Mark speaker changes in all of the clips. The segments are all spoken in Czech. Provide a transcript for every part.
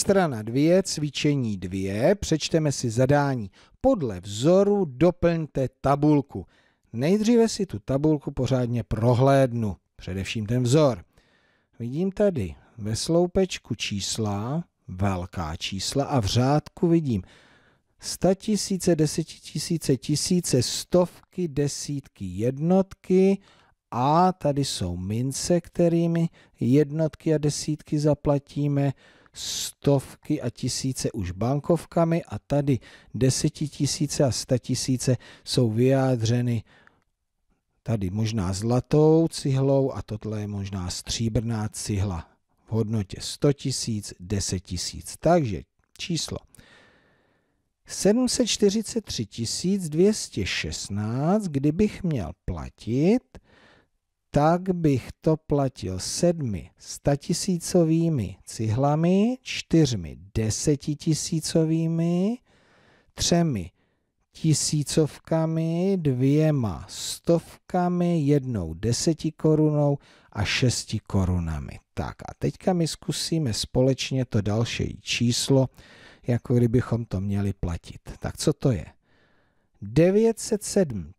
Speaker 1: Strana 2, cvičení 2, přečteme si zadání. Podle vzoru doplňte tabulku. Nejdříve si tu tabulku pořádně prohlédnu, především ten vzor. Vidím tady ve sloupečku čísla, velká čísla a v řádku vidím 100 tisíce, 10 tisíce, tisíce, stovky, desítky, jednotky a tady jsou mince, kterými jednotky a desítky zaplatíme stovky a tisíce už bankovkami a tady desetitisíce a statisíce jsou vyjádřeny tady možná zlatou cihlou a tohle je možná stříbrná cihla v hodnotě 100 tisíc, 10 tisíc. Takže číslo 743 216, kdybych měl platit tak bych to platil sedmi statisícovými cihlami, čtyřmi desetitisícovými, třemi tisícovkami, dvěma stovkami, jednou deseti korunou a šesti korunami. Tak a teďka my zkusíme společně to další číslo, jako kdybychom to měli platit. Tak co to je? 907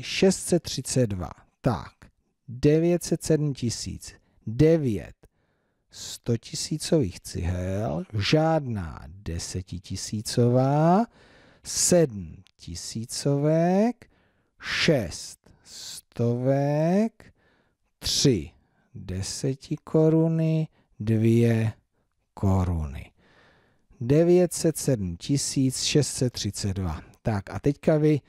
Speaker 1: 632 tak, 907 tisíc, 9 100 tisícových cihel, žádná 10 tisícová, 7 tisícovek, 6 stovek, 3 deseti koruny, 2 koruny. 907 632. Tak a teďka vy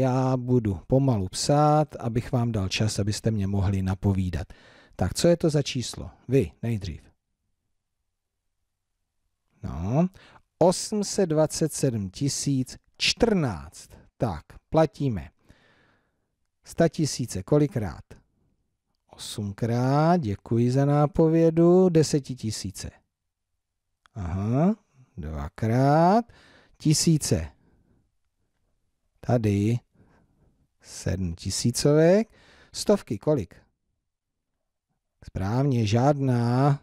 Speaker 1: já budu pomalu psát, abych vám dal čas, abyste mě mohli napovídat. Tak co je to za číslo? Vy nejdřív. No, 827 014. Tak, platíme. 100 tisíce kolikrát? 8 krát, děkuji za nápovědu. 10 tisíce. Aha, dvakrát. Tisíce. Tady sedm tisícovek. Stovky kolik? Správně, žádná.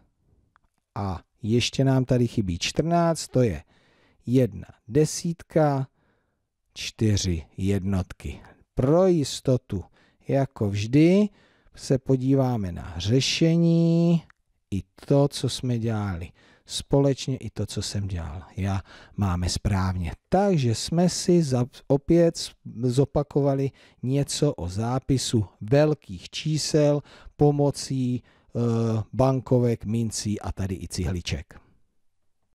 Speaker 1: A ještě nám tady chybí 14, to je jedna desítka, čtyři jednotky. Pro jistotu, jako vždy, se podíváme na řešení i to, co jsme dělali společně i to, co jsem dělal. Já máme správně. Takže jsme si opět zopakovali něco o zápisu velkých čísel pomocí eh, bankovek, mincí a tady i cihliček.